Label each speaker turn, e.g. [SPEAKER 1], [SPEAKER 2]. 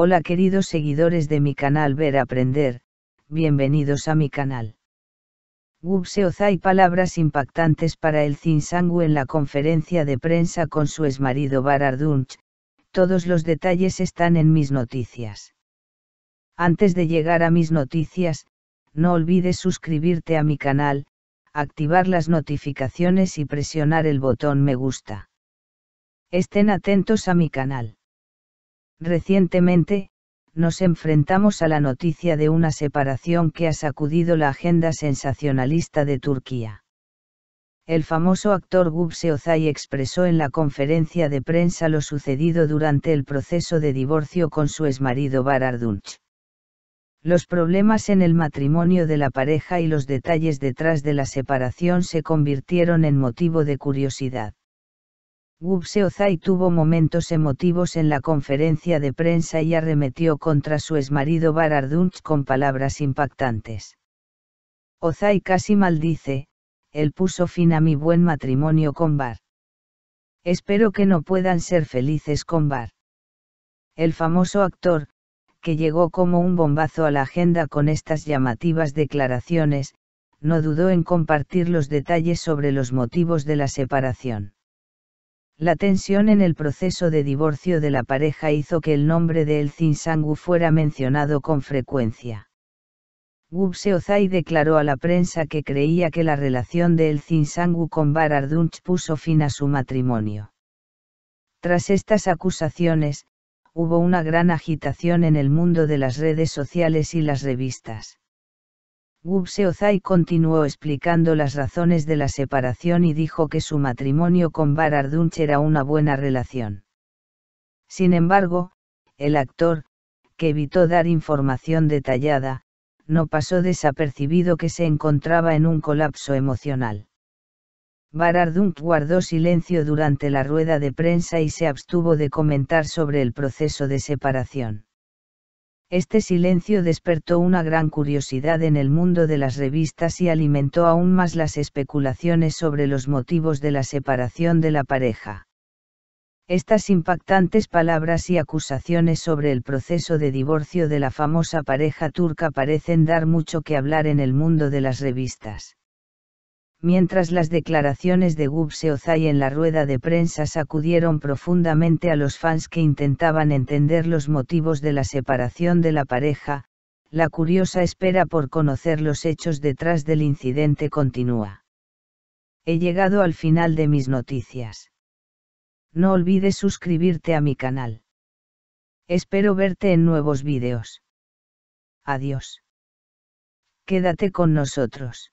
[SPEAKER 1] Hola queridos seguidores de mi canal Ver Aprender, bienvenidos a mi canal. y palabras impactantes para el Zinsangu en la conferencia de prensa con su exmarido Barardunch, todos los detalles están en mis noticias. Antes de llegar a mis noticias, no olvides suscribirte a mi canal, activar las notificaciones y presionar el botón me gusta. Estén atentos a mi canal. Recientemente, nos enfrentamos a la noticia de una separación que ha sacudido la agenda sensacionalista de Turquía. El famoso actor Gubse Ozay expresó en la conferencia de prensa lo sucedido durante el proceso de divorcio con su exmarido Barardunch. Los problemas en el matrimonio de la pareja y los detalles detrás de la separación se convirtieron en motivo de curiosidad. Gubse Ozai tuvo momentos emotivos en la conferencia de prensa y arremetió contra su exmarido Ardunch con palabras impactantes. Ozai casi maldice, él puso fin a mi buen matrimonio con Bar. Espero que no puedan ser felices con Bar. El famoso actor, que llegó como un bombazo a la agenda con estas llamativas declaraciones, no dudó en compartir los detalles sobre los motivos de la separación. La tensión en el proceso de divorcio de la pareja hizo que el nombre de El Zinsangu fuera mencionado con frecuencia. Gubse Ozai declaró a la prensa que creía que la relación de El Zinsangu con Ardunch puso fin a su matrimonio. Tras estas acusaciones, hubo una gran agitación en el mundo de las redes sociales y las revistas. Gupse continuó explicando las razones de la separación y dijo que su matrimonio con Bar era una buena relación. Sin embargo, el actor, que evitó dar información detallada, no pasó desapercibido que se encontraba en un colapso emocional. Barardunk guardó silencio durante la rueda de prensa y se abstuvo de comentar sobre el proceso de separación. Este silencio despertó una gran curiosidad en el mundo de las revistas y alimentó aún más las especulaciones sobre los motivos de la separación de la pareja. Estas impactantes palabras y acusaciones sobre el proceso de divorcio de la famosa pareja turca parecen dar mucho que hablar en el mundo de las revistas mientras las declaraciones de Gubse en la rueda de prensa sacudieron profundamente a los fans que intentaban entender los motivos de la separación de la pareja, la curiosa espera por conocer los hechos detrás del incidente continúa. He llegado al final de mis noticias. No olvides suscribirte a mi canal. Espero verte en nuevos videos. Adiós. Quédate con nosotros.